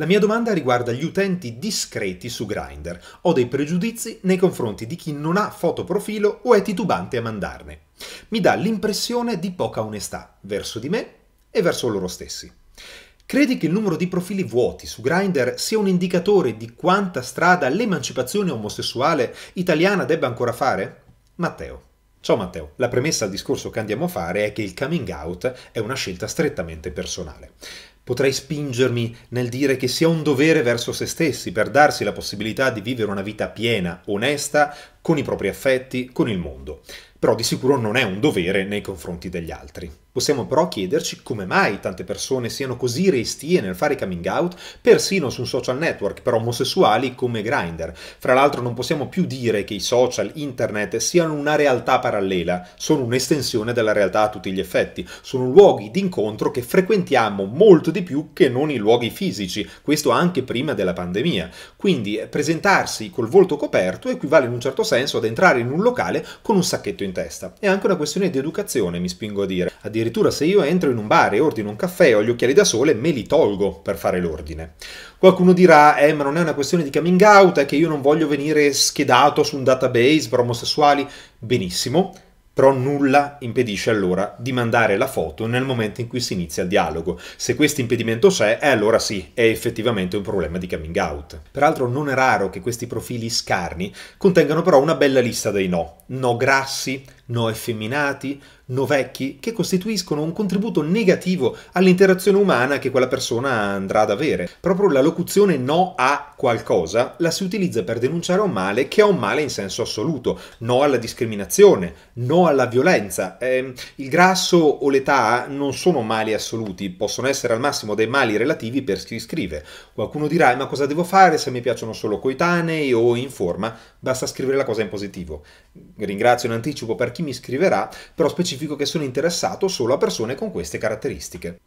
La mia domanda riguarda gli utenti discreti su Grindr. Ho dei pregiudizi nei confronti di chi non ha fotoprofilo o è titubante a mandarne. Mi dà l'impressione di poca onestà verso di me e verso loro stessi. Credi che il numero di profili vuoti su Grindr sia un indicatore di quanta strada l'emancipazione omosessuale italiana debba ancora fare? Matteo. Ciao Matteo, la premessa al discorso che andiamo a fare è che il coming out è una scelta strettamente personale potrei spingermi nel dire che sia un dovere verso se stessi per darsi la possibilità di vivere una vita piena, onesta, con i propri affetti, con il mondo. Però di sicuro non è un dovere nei confronti degli altri. Possiamo però chiederci come mai tante persone siano così restie nel fare coming out, persino su un social network per omosessuali come Grindr. Fra l'altro non possiamo più dire che i social, internet siano una realtà parallela, sono un'estensione della realtà a tutti gli effetti, sono luoghi d'incontro che frequentiamo molto di più che non i luoghi fisici, questo anche prima della pandemia. Quindi presentarsi col volto coperto equivale in un certo senso ad entrare in un locale con un sacchetto in testa. È anche una questione di educazione, mi spingo a dire. A dire Addirittura se io entro in un bar e ordino un caffè e ho gli occhiali da sole, me li tolgo per fare l'ordine. Qualcuno dirà, eh ma non è una questione di coming out, è che io non voglio venire schedato su un database per omosessuali. Benissimo, però nulla impedisce allora di mandare la foto nel momento in cui si inizia il dialogo. Se questo impedimento c'è, eh, allora sì, è effettivamente un problema di coming out. Peraltro non è raro che questi profili scarni contengano però una bella lista dei no, no grassi, no effeminati, no vecchi, che costituiscono un contributo negativo all'interazione umana che quella persona andrà ad avere. Proprio la locuzione no a qualcosa la si utilizza per denunciare un male che è un male in senso assoluto, no alla discriminazione, no alla violenza. Eh, il grasso o l'età non sono mali assoluti, possono essere al massimo dei mali relativi per chi scrive. Qualcuno dirà eh, ma cosa devo fare se mi piacciono solo coetanei o in forma, basta scrivere la cosa in positivo Ringrazio in anticipo per chi mi scriverà, però specifico che sono interessato solo a persone con queste caratteristiche.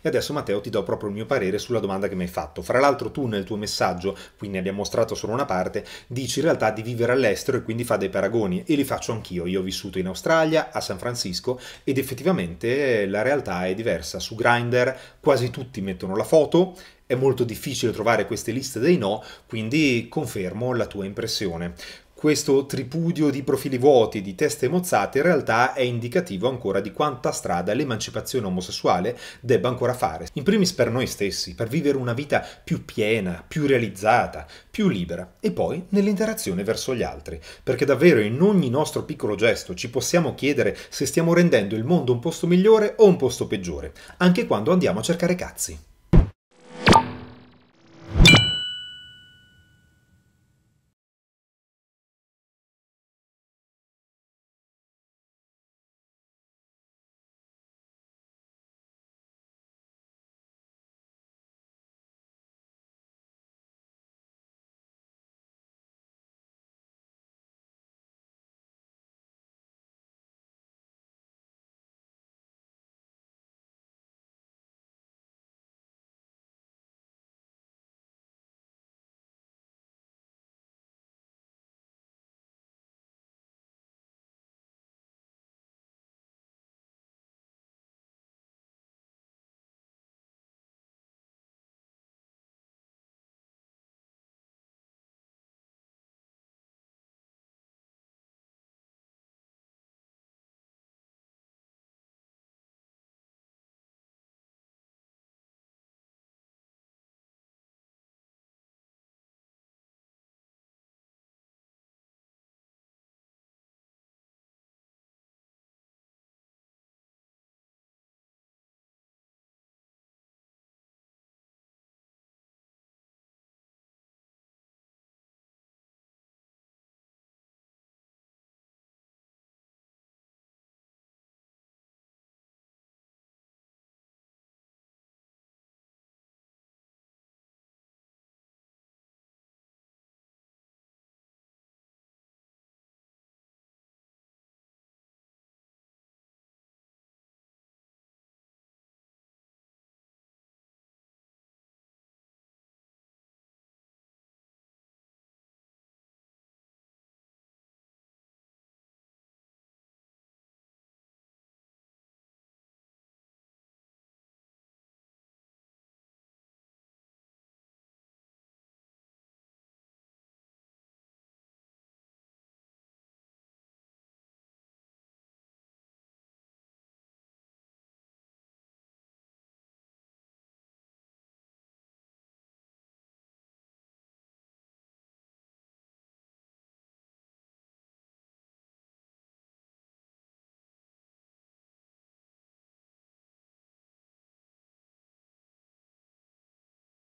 E adesso Matteo ti do proprio il mio parere sulla domanda che mi hai fatto. Fra l'altro tu nel tuo messaggio, qui ne abbiamo mostrato solo una parte, dici in realtà di vivere all'estero e quindi fa dei paragoni e li faccio anch'io. Io ho vissuto in Australia, a San Francisco ed effettivamente la realtà è diversa. Su Grindr quasi tutti mettono la foto, è molto difficile trovare queste liste dei no, quindi confermo la tua impressione. Questo tripudio di profili vuoti, di teste mozzate, in realtà è indicativo ancora di quanta strada l'emancipazione omosessuale debba ancora fare, in primis per noi stessi, per vivere una vita più piena, più realizzata, più libera, e poi nell'interazione verso gli altri, perché davvero in ogni nostro piccolo gesto ci possiamo chiedere se stiamo rendendo il mondo un posto migliore o un posto peggiore, anche quando andiamo a cercare cazzi.